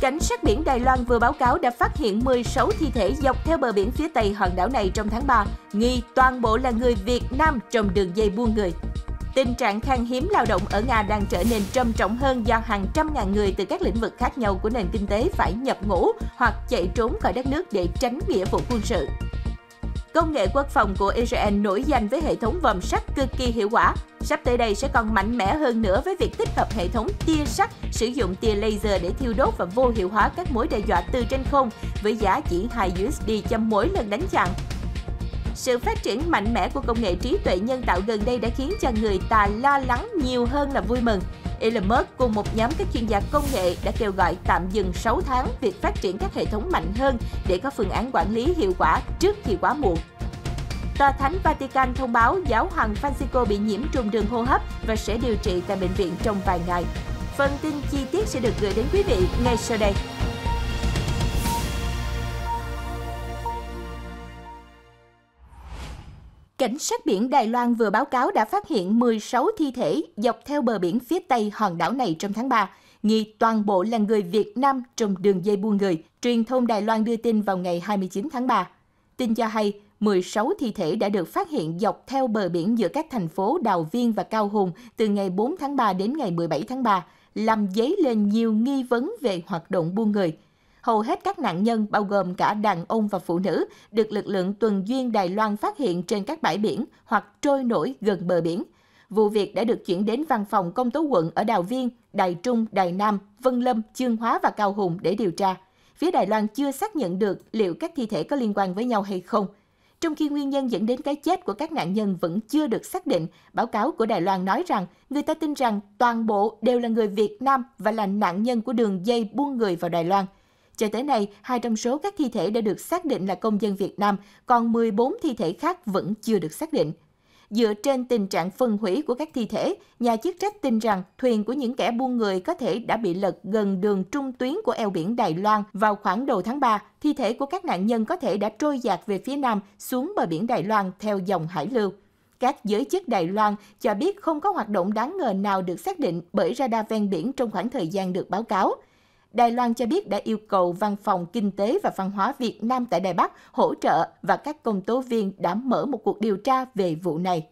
Cảnh sát biển Đài Loan vừa báo cáo đã phát hiện 16 thi thể dọc theo bờ biển phía tây hòn đảo này trong tháng 3, nghi toàn bộ là người Việt Nam trong đường dây buôn người. Tình trạng khan hiếm lao động ở Nga đang trở nên trầm trọng hơn do hàng trăm ngàn người từ các lĩnh vực khác nhau của nền kinh tế phải nhập ngũ hoặc chạy trốn khỏi đất nước để tránh nghĩa vụ quân sự. Công nghệ quốc phòng của Israel nổi danh với hệ thống vòm sắt cực kỳ hiệu quả. Sắp tới đây sẽ còn mạnh mẽ hơn nữa với việc tích hợp hệ thống tia sắt, sử dụng tia laser để thiêu đốt và vô hiệu hóa các mối đe dọa từ trên không với giá chỉ 2 USD cho mỗi lần đánh chặn. Sự phát triển mạnh mẽ của công nghệ trí tuệ nhân tạo gần đây đã khiến cho người ta lo lắng nhiều hơn là vui mừng. Elon Musk cùng một nhóm các chuyên gia công nghệ đã kêu gọi tạm dừng 6 tháng việc phát triển các hệ thống mạnh hơn để có phương án quản lý hiệu quả trước khi quá muộn. Tòa Thánh Vatican thông báo giáo hoàng Francisco bị nhiễm trùng đường hô hấp và sẽ điều trị tại bệnh viện trong vài ngày. Phần tin chi tiết sẽ được gửi đến quý vị ngay sau đây. Cảnh sát biển Đài Loan vừa báo cáo đã phát hiện 16 thi thể dọc theo bờ biển phía tây hòn đảo này trong tháng 3. Nghi toàn bộ là người Việt Nam trong đường dây buôn người, truyền thông Đài Loan đưa tin vào ngày 29 tháng 3. Tin cho hay, 16 thi thể đã được phát hiện dọc theo bờ biển giữa các thành phố Đào Viên và Cao Hùng từ ngày 4 tháng 3 đến ngày 17 tháng 3, làm dấy lên nhiều nghi vấn về hoạt động buôn người – hầu hết các nạn nhân, bao gồm cả đàn ông và phụ nữ, được lực lượng tuần duyên Đài Loan phát hiện trên các bãi biển hoặc trôi nổi gần bờ biển. Vụ việc đã được chuyển đến văn phòng công tố quận ở Đào Viên, Đài Trung, Đài Nam, Vân Lâm, Chương Hóa và Cao Hùng để điều tra. Phía Đài Loan chưa xác nhận được liệu các thi thể có liên quan với nhau hay không. Trong khi nguyên nhân dẫn đến cái chết của các nạn nhân vẫn chưa được xác định, báo cáo của Đài Loan nói rằng người ta tin rằng toàn bộ đều là người Việt Nam và là nạn nhân của đường dây buôn người vào Đài Loan – cho tới nay, hai trong số các thi thể đã được xác định là công dân Việt Nam, còn 14 thi thể khác vẫn chưa được xác định. Dựa trên tình trạng phân hủy của các thi thể, nhà chức trách tin rằng thuyền của những kẻ buôn người có thể đã bị lật gần đường trung tuyến của eo biển Đài Loan. Vào khoảng đầu tháng 3, thi thể của các nạn nhân có thể đã trôi dạt về phía nam xuống bờ biển Đài Loan theo dòng hải lưu. Các giới chức Đài Loan cho biết không có hoạt động đáng ngờ nào được xác định bởi radar ven biển trong khoảng thời gian được báo cáo – Đài Loan cho biết đã yêu cầu Văn phòng Kinh tế và Văn hóa Việt Nam tại Đài Bắc hỗ trợ và các công tố viên đã mở một cuộc điều tra về vụ này.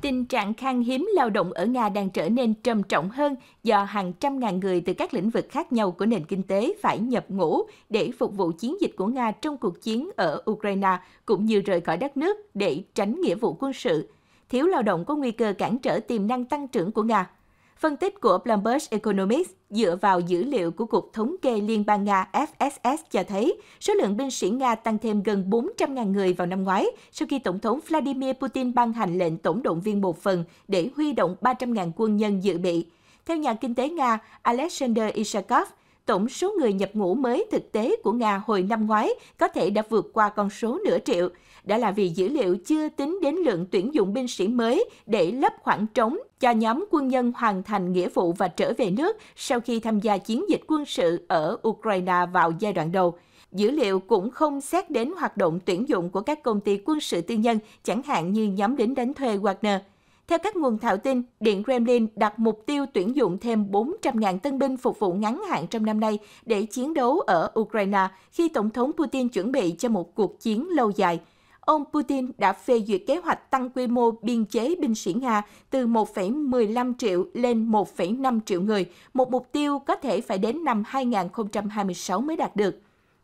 Tình trạng khan hiếm lao động ở Nga đang trở nên trầm trọng hơn do hàng trăm ngàn người từ các lĩnh vực khác nhau của nền kinh tế phải nhập ngũ để phục vụ chiến dịch của Nga trong cuộc chiến ở Ukraine cũng như rời khỏi đất nước để tránh nghĩa vụ quân sự. Thiếu lao động có nguy cơ cản trở tiềm năng tăng trưởng của Nga Phân tích của Bloomberg Economics dựa vào dữ liệu của Cục Thống kê Liên bang Nga FSS cho thấy số lượng binh sĩ Nga tăng thêm gần 400.000 người vào năm ngoái sau khi Tổng thống Vladimir Putin ban hành lệnh tổng động viên một phần để huy động 300.000 quân nhân dự bị. Theo nhà kinh tế Nga Alexander Isakov, tổng số người nhập ngũ mới thực tế của Nga hồi năm ngoái có thể đã vượt qua con số nửa triệu. đã là vì dữ liệu chưa tính đến lượng tuyển dụng binh sĩ mới để lấp khoảng trống cho nhóm quân nhân hoàn thành nghĩa vụ và trở về nước sau khi tham gia chiến dịch quân sự ở Ukraine vào giai đoạn đầu. Dữ liệu cũng không xét đến hoạt động tuyển dụng của các công ty quân sự tư nhân, chẳng hạn như nhóm lính đánh thuê Wagner – theo các nguồn thạo tin, Điện Kremlin đặt mục tiêu tuyển dụng thêm 400.000 tân binh phục vụ ngắn hạn trong năm nay để chiến đấu ở Ukraine khi Tổng thống Putin chuẩn bị cho một cuộc chiến lâu dài. Ông Putin đã phê duyệt kế hoạch tăng quy mô biên chế binh sĩ Nga từ 1,15 triệu lên 1,5 triệu người, một mục tiêu có thể phải đến năm 2026 mới đạt được.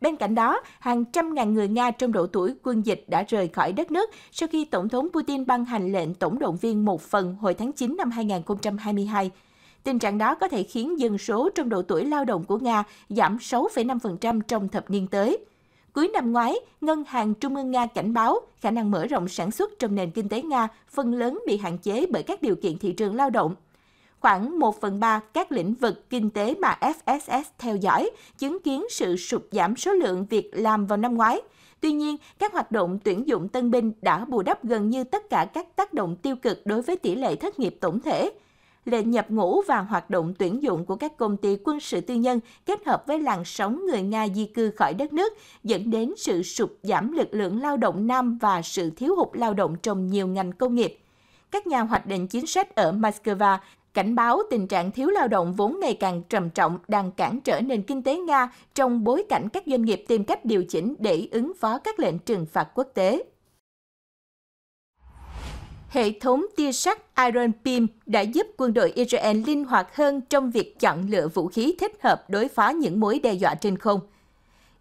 Bên cạnh đó, hàng trăm ngàn người Nga trong độ tuổi quân dịch đã rời khỏi đất nước sau khi Tổng thống Putin ban hành lệnh tổng động viên một phần hồi tháng 9 năm 2022. Tình trạng đó có thể khiến dân số trong độ tuổi lao động của Nga giảm 6,5% trong thập niên tới. Cuối năm ngoái, Ngân hàng Trung ương Nga cảnh báo khả năng mở rộng sản xuất trong nền kinh tế Nga phần lớn bị hạn chế bởi các điều kiện thị trường lao động khoảng 1 phần 3 các lĩnh vực kinh tế mà FSS theo dõi chứng kiến sự sụt giảm số lượng việc làm vào năm ngoái. Tuy nhiên, các hoạt động tuyển dụng tân binh đã bù đắp gần như tất cả các tác động tiêu cực đối với tỷ lệ thất nghiệp tổng thể. Lệnh nhập ngũ và hoạt động tuyển dụng của các công ty quân sự tư nhân kết hợp với làn sóng người Nga di cư khỏi đất nước dẫn đến sự sụt giảm lực lượng lao động nam và sự thiếu hụt lao động trong nhiều ngành công nghiệp. Các nhà hoạch định chính sách ở Moscow cảnh báo tình trạng thiếu lao động vốn ngày càng trầm trọng đang cản trở nền kinh tế Nga trong bối cảnh các doanh nghiệp tìm cách điều chỉnh để ứng phó các lệnh trừng phạt quốc tế. Hệ thống tia sắt Iron Beam đã giúp quân đội Israel linh hoạt hơn trong việc chọn lựa vũ khí thích hợp đối phó những mối đe dọa trên không –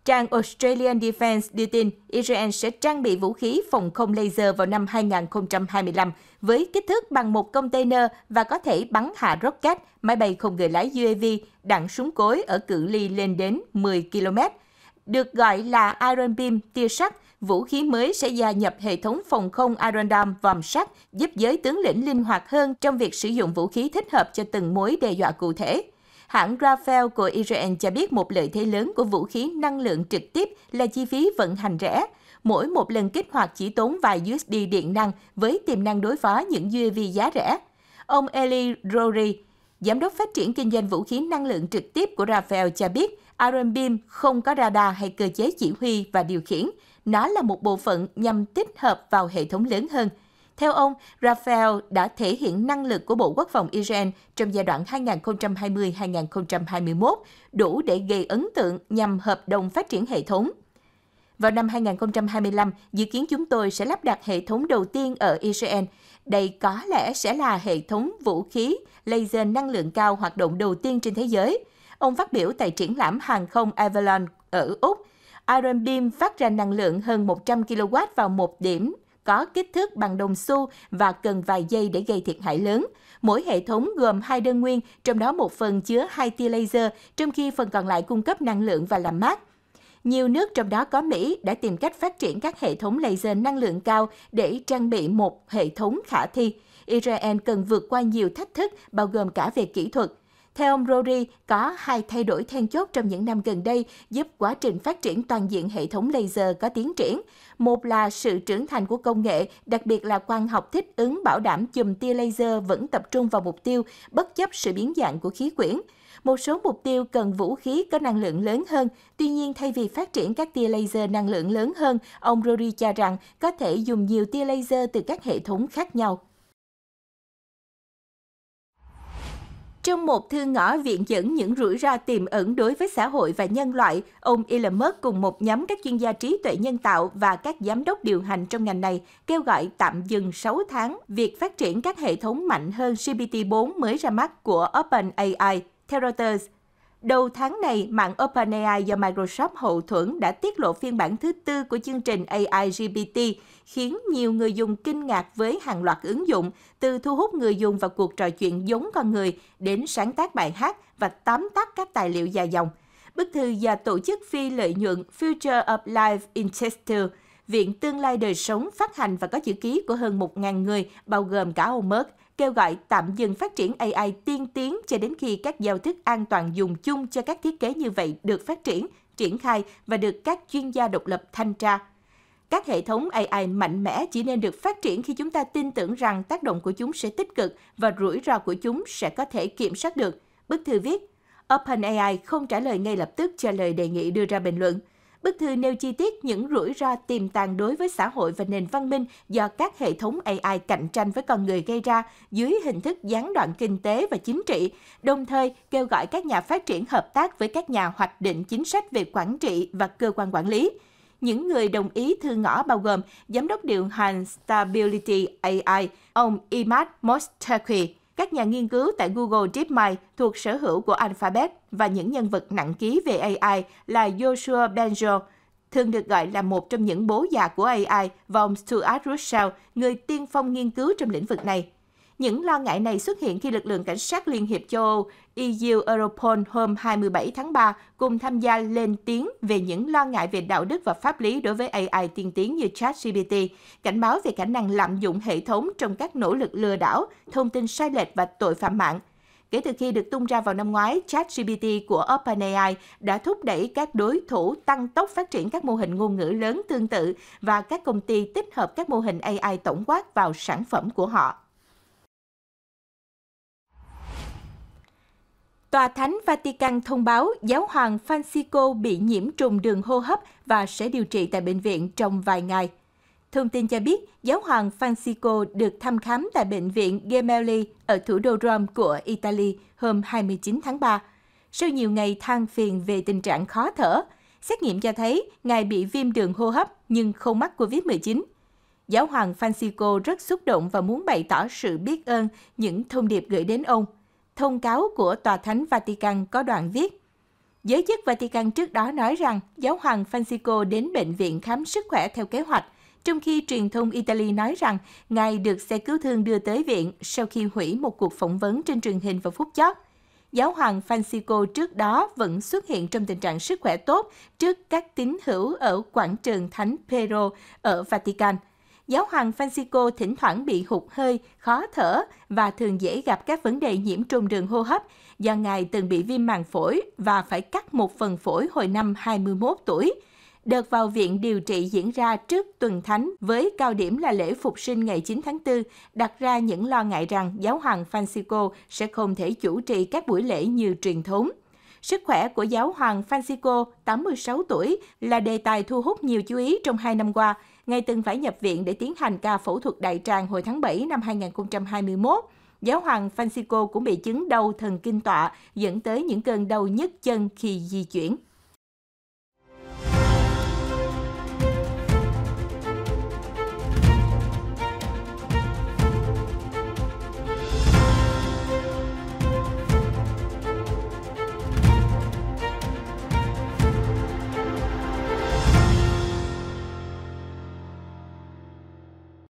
Trang Australian Defense đưa tin Israel sẽ trang bị vũ khí phòng không laser vào năm 2025 với kích thước bằng một container và có thể bắn hạ rocket, máy bay không người lái UAV, đạn súng cối ở cự ly lên đến 10 km. Được gọi là Iron Beam tia sắt, vũ khí mới sẽ gia nhập hệ thống phòng không Iron Dome vòm sắt, giúp giới tướng lĩnh linh hoạt hơn trong việc sử dụng vũ khí thích hợp cho từng mối đe dọa cụ thể. Hãng Rafael của Israel cho biết một lợi thế lớn của vũ khí năng lượng trực tiếp là chi phí vận hành rẻ. Mỗi một lần kích hoạt chỉ tốn vài USD điện năng với tiềm năng đối phó những UAV giá rẻ. Ông Eli Rory, Giám đốc phát triển kinh doanh vũ khí năng lượng trực tiếp của Rafael cho biết Iron Beam không có radar hay cơ chế chỉ huy và điều khiển. Nó là một bộ phận nhằm tích hợp vào hệ thống lớn hơn – theo ông, Rafael đã thể hiện năng lực của Bộ Quốc phòng Israel trong giai đoạn 2020-2021, đủ để gây ấn tượng nhằm hợp đồng phát triển hệ thống. Vào năm 2025, dự kiến chúng tôi sẽ lắp đặt hệ thống đầu tiên ở Israel. Đây có lẽ sẽ là hệ thống vũ khí laser năng lượng cao hoạt động đầu tiên trên thế giới. Ông phát biểu tại triển lãm hàng không Avalon ở Úc. Iron Beam phát ra năng lượng hơn 100 kW vào một điểm có kích thước bằng đồng xu và cần vài giây để gây thiệt hại lớn. Mỗi hệ thống gồm hai đơn nguyên, trong đó một phần chứa hai tia laser, trong khi phần còn lại cung cấp năng lượng và làm mát. Nhiều nước trong đó có Mỹ đã tìm cách phát triển các hệ thống laser năng lượng cao để trang bị một hệ thống khả thi. Israel cần vượt qua nhiều thách thức bao gồm cả về kỹ thuật, theo ông Rory, có hai thay đổi then chốt trong những năm gần đây giúp quá trình phát triển toàn diện hệ thống laser có tiến triển. Một là sự trưởng thành của công nghệ, đặc biệt là quang học thích ứng bảo đảm chùm tia laser vẫn tập trung vào mục tiêu, bất chấp sự biến dạng của khí quyển. Một số mục tiêu cần vũ khí có năng lượng lớn hơn, tuy nhiên thay vì phát triển các tia laser năng lượng lớn hơn, ông Rory cho rằng có thể dùng nhiều tia laser từ các hệ thống khác nhau. Trong một thư ngõ viện dẫn những rủi ro tiềm ẩn đối với xã hội và nhân loại, ông Elon Musk cùng một nhóm các chuyên gia trí tuệ nhân tạo và các giám đốc điều hành trong ngành này kêu gọi tạm dừng 6 tháng việc phát triển các hệ thống mạnh hơn GPT-4 mới ra mắt của OpenAI. Theo Reuters, Đầu tháng này, mạng OpenAI do Microsoft hậu thuẫn đã tiết lộ phiên bản thứ tư của chương trình AI GPT, khiến nhiều người dùng kinh ngạc với hàng loạt ứng dụng, từ thu hút người dùng vào cuộc trò chuyện giống con người đến sáng tác bài hát và tóm tắt các tài liệu dài dòng. Bức thư do tổ chức phi lợi nhuận Future of Life Institute, Viện Tương lai Đời Sống phát hành và có chữ ký của hơn 1.000 người, bao gồm cả ông Merck, kêu gọi tạm dừng phát triển AI tiên tiến cho đến khi các giao thức an toàn dùng chung cho các thiết kế như vậy được phát triển, triển khai và được các chuyên gia độc lập thanh tra. Các hệ thống AI mạnh mẽ chỉ nên được phát triển khi chúng ta tin tưởng rằng tác động của chúng sẽ tích cực và rủi ro của chúng sẽ có thể kiểm soát được. Bức thư viết, OpenAI không trả lời ngay lập tức cho lời đề nghị đưa ra bình luận – Bức thư nêu chi tiết những rủi ro tiềm tàng đối với xã hội và nền văn minh do các hệ thống AI cạnh tranh với con người gây ra dưới hình thức gián đoạn kinh tế và chính trị, đồng thời kêu gọi các nhà phát triển hợp tác với các nhà hoạch định chính sách về quản trị và cơ quan quản lý. Những người đồng ý thư ngõ bao gồm Giám đốc điều hành Stability AI, ông Imad Mostakhi, các nhà nghiên cứu tại Google DeepMind thuộc sở hữu của Alphabet và những nhân vật nặng ký về AI là Joshua Benjo, thường được gọi là một trong những bố già của AI và ông Stuart Russell, người tiên phong nghiên cứu trong lĩnh vực này. Những lo ngại này xuất hiện khi lực lượng cảnh sát Liên hiệp châu Âu e EU Europol hôm 27 tháng 3 cùng tham gia lên tiếng về những lo ngại về đạo đức và pháp lý đối với AI tiên tiến như ChatGPT, cảnh báo về khả năng lạm dụng hệ thống trong các nỗ lực lừa đảo, thông tin sai lệch và tội phạm mạng. Kể từ khi được tung ra vào năm ngoái, ChatGPT của OpenAI đã thúc đẩy các đối thủ tăng tốc phát triển các mô hình ngôn ngữ lớn tương tự và các công ty tích hợp các mô hình AI tổng quát vào sản phẩm của họ. Tòa Thánh Vatican thông báo giáo hoàng Francisco bị nhiễm trùng đường hô hấp và sẽ điều trị tại bệnh viện trong vài ngày. Thông tin cho biết, giáo hoàng Francisco được thăm khám tại bệnh viện Gemelli ở thủ đô Rome của Italy hôm 29 tháng 3. Sau nhiều ngày than phiền về tình trạng khó thở, xét nghiệm cho thấy ngài bị viêm đường hô hấp nhưng không mắc COVID-19. Giáo hoàng Francisco rất xúc động và muốn bày tỏ sự biết ơn những thông điệp gửi đến ông – thông cáo của Tòa Thánh Vatican có đoạn viết Giới chức Vatican trước đó nói rằng giáo hoàng Francisco đến bệnh viện khám sức khỏe theo kế hoạch, trong khi truyền thông Italy nói rằng ngài được xe cứu thương đưa tới viện sau khi hủy một cuộc phỏng vấn trên truyền hình vào phút chót. Giáo hoàng Francisco trước đó vẫn xuất hiện trong tình trạng sức khỏe tốt trước các tín hữu ở quảng trường Thánh Pedro ở Vatican – giáo hoàng Francisco thỉnh thoảng bị hụt hơi, khó thở và thường dễ gặp các vấn đề nhiễm trùng đường hô hấp do ngài từng bị viêm màng phổi và phải cắt một phần phổi hồi năm 21 tuổi. Đợt vào viện điều trị diễn ra trước tuần thánh với cao điểm là lễ phục sinh ngày 9 tháng 4 đặt ra những lo ngại rằng giáo hoàng Francisco sẽ không thể chủ trì các buổi lễ như truyền thống. Sức khỏe của giáo hoàng Francisco, 86 tuổi, là đề tài thu hút nhiều chú ý trong hai năm qua ngay từng phải nhập viện để tiến hành ca phẫu thuật đại tràng hồi tháng 7 năm 2021. Giáo hoàng Francisco cũng bị chứng đau thần kinh tọa dẫn tới những cơn đau nhức chân khi di chuyển.